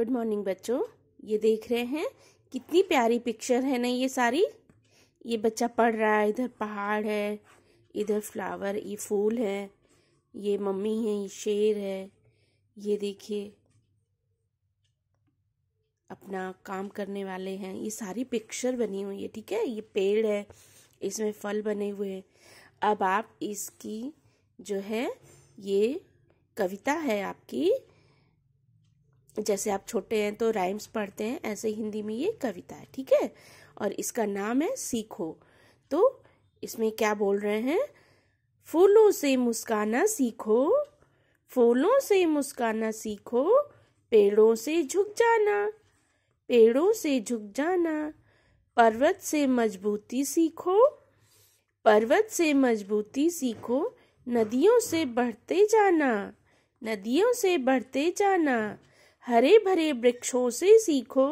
good morning बच्चों ये देख रहे हैं कितनी प्यारी पिक्चर है ना ये सारी ये बच्चा पढ़ रहा है इधर पहाड़ है इधर फ्लावर ये फूल है ये मम्मी है ये शेर है ये देखिए अपना काम करने वाले हैं ये सारी पिक्चर बनी हुई है ठीक है ये पेड़ है इसमें फल बने हुए हैं अब आप इसकी जो है ये कविता है आपकी जैसे आप छोटे हैं तो राइम्स पढ़ते हैं ऐसे हिंदी में ये कविता है ठीक है और इसका नाम है सीखो तो इसमें क्या बोल रहे हैं फूलों से मुस्काना सीखो फूलों से मुस्काना सीखो पेड़ों से झुक जाना पेड़ों से झुक जाना पर्वत से मजबूती सीखो पर्वत से मजबूती सीखो नदियों से बढ़ते जाना नदियों से बढ़ते जाना हरे भरे वृक्षों से सीखो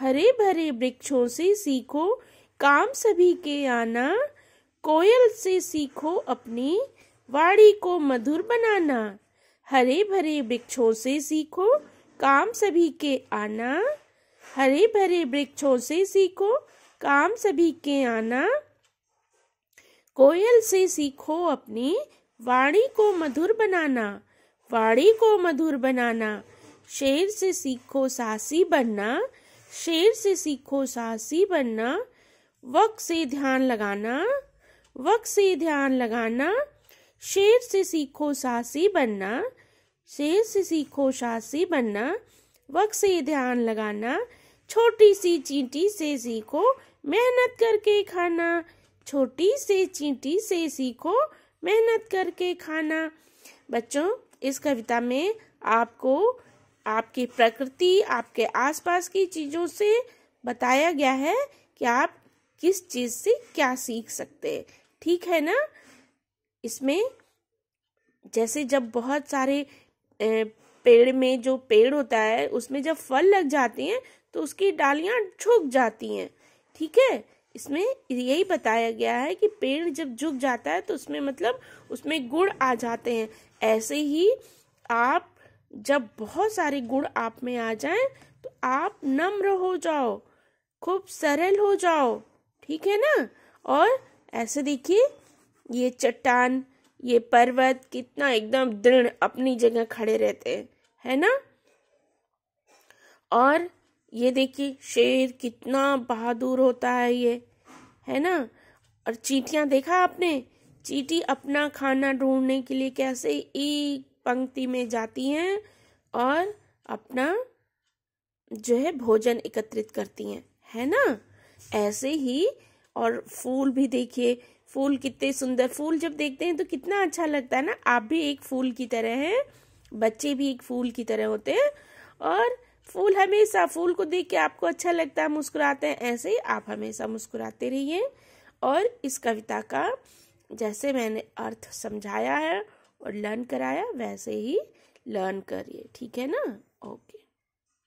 हरे भरे वृक्षों से सीखो काम सभी के आना कोयल से सीखो अपनी वाणी को मधुर बनाना हरे भरे वृक्षों से सीखो काम सभी के आना हरे भरे वृक्षों से सीखो काम सभी के आना कोयल से सीखो अपनी वाणी को मधुर बनाना वाणी को मधुर बनाना शेर से सीखो सासी बनना शेर से सीखो सासी बनना वक्त से ध्यान लगाना वक्त से ध्यान लगाना शेर से सीखो सासी बनना शेर से सीखो सासी बनना वक्त से ध्यान लगाना छोटी सी चींटी से सीखो मेहनत करके खाना छोटी से चींटी से सीखो मेहनत करके खाना बच्चों इस कविता में आपको आपकी प्रकृति आपके आसपास की चीज़ों से बताया गया है कि आप किस चीज़ से क्या सीख सकते हैं ठीक है ना इसमें जैसे जब बहुत सारे पेड़ में जो पेड़ होता है उसमें जब फल लग जाते हैं तो उसकी डालियाँ झुक जाती हैं ठीक है इसमें यही बताया गया है कि पेड़ जब झुक जाता है तो उसमें मतलब उसमें गुड़ आ जाते हैं ऐसे ही आप जब बहुत सारे गुण आप में आ जाएं तो आप नम्र हो जाओ खूब सरल हो जाओ ठीक है ना और ऐसे देखिए ये चट्टान ये पर्वत कितना एकदम दृढ़ अपनी जगह खड़े रहते हैं है ना और ये देखिए शेर कितना बहादुर होता है ये है ना और चीटियां देखा आपने चीटी अपना खाना ढूंढने के लिए कैसे एक पंक्ति में जाती हैं और अपना जो है भोजन एकत्रित करती हैं है ना ऐसे ही और फूल भी देखिए फूल कितने सुंदर फूल जब देखते हैं तो कितना अच्छा लगता है ना आप भी एक फूल की तरह हैं बच्चे भी एक फूल की तरह होते हैं और फूल हमेशा फूल को देख के आपको अच्छा लगता है मुस्कुराते हैं ऐसे ही आप हमेशा मुस्कुराते रहिए और इस कविता का जैसे मैंने अर्थ समझाया है और लर्न कराया वैसे ही लर्न करिए ठीक है ना ओके